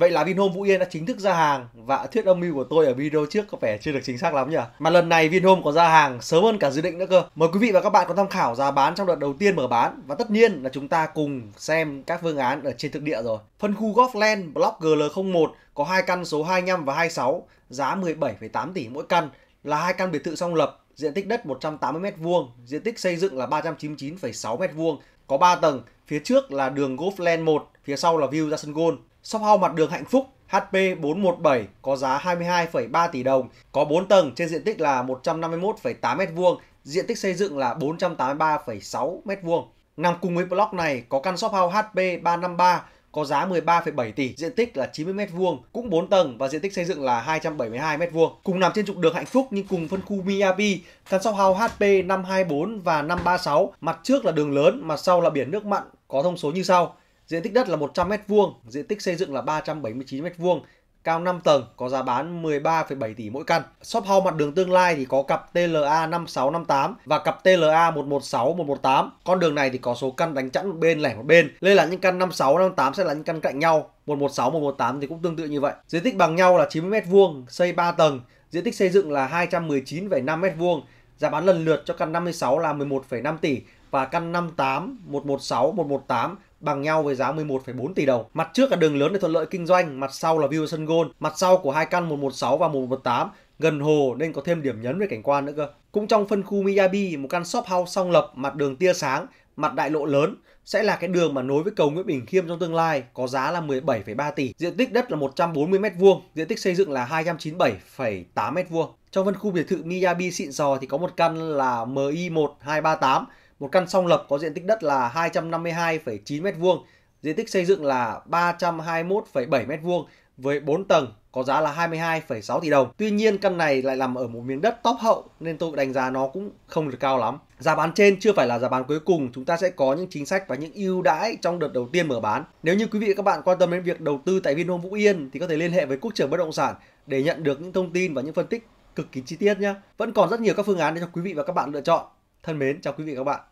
Vậy là Vinhome Vũ Yên đã chính thức ra hàng và thuyết âm mưu của tôi ở video trước có vẻ chưa được chính xác lắm nhỉ? Mà lần này Vinhome có ra hàng sớm hơn cả dự định nữa cơ. Mời quý vị và các bạn có tham khảo giá bán trong đợt đầu tiên mở bán và tất nhiên là chúng ta cùng xem các phương án ở trên thực địa rồi. Phân khu Golfland Block GL01 có hai căn số 25 và 26 giá 17,8 tỷ mỗi căn là hai căn biệt thự song lập diện tích đất 180m2, diện tích xây dựng là 399,6m2, có 3 tầng, phía trước là đường Golfland 1, phía sau là view ra sân golf. Shop house mặt đường hạnh phúc HP417 có giá 22,3 tỷ đồng, có 4 tầng trên diện tích là 151,8m2, diện tích xây dựng là 483,6m2. Nằm cùng với block này có căn shop house HP353 có giá 13,7 tỷ, diện tích là 90 m2, cũng 4 tầng và diện tích xây dựng là 272 m2. Cùng nằm trên trục đường Hạnh Phúc nhưng cùng phân khu Miyabi, căn sau hào HP 524 và 536, mặt trước là đường lớn, mà sau là biển nước mặn, có thông số như sau. Diện tích đất là 100 m2, diện tích xây dựng là 379 m2, cao 5 tầng có giá bán 13,7 tỷ mỗi căn. Shop house mặt đường tương lai thì có cặp TLA 5658 và cặp TLA 116 118. Con đường này thì có số căn đánh chẵn một bên lẻ một bên. Đây là những căn 56 58 sẽ là những căn cạnh nhau. 116 118 thì cũng tương tự như vậy. Diện tích bằng nhau là 90 m2, xây 3 tầng, diện tích xây dựng là 219,5 m2. Giá bán lần lượt cho căn 56 là 11,5 tỷ và căn 58, 116, 118 bằng nhau với giá 11,4 tỷ đồng. Mặt trước là đường lớn để thuận lợi kinh doanh, mặt sau là view sân golf mặt sau của hai căn 116 và 118 gần hồ nên có thêm điểm nhấn về cảnh quan nữa cơ. Cũng trong phân khu Miyabi, một căn shop house song lập mặt đường tia sáng, mặt đại lộ lớn sẽ là cái đường mà nối với cầu Nguyễn Bình Khiêm trong tương lai có giá là 17,3 tỷ. Diện tích đất là 140 m2, diện tích xây dựng là 297,8 m2. Trong phân khu biệt thự Miyabi xịn sò thì có một căn là MI1238 một căn song lập có diện tích đất là 252,9 m2, diện tích xây dựng là 321,7 m2 với 4 tầng có giá là 22,6 tỷ đồng. Tuy nhiên căn này lại nằm ở một miếng đất top hậu nên tôi đánh giá nó cũng không được cao lắm. Giá bán trên chưa phải là giá bán cuối cùng, chúng ta sẽ có những chính sách và những ưu đãi trong đợt đầu tiên mở bán. Nếu như quý vị và các bạn quan tâm đến việc đầu tư tại Vinhome Vũ Yên thì có thể liên hệ với Quốc trưởng Bất động sản để nhận được những thông tin và những phân tích cực kỳ chi tiết nhé. Vẫn còn rất nhiều các phương án để cho quý vị và các bạn lựa chọn. Thân mến, chào quý vị và các bạn.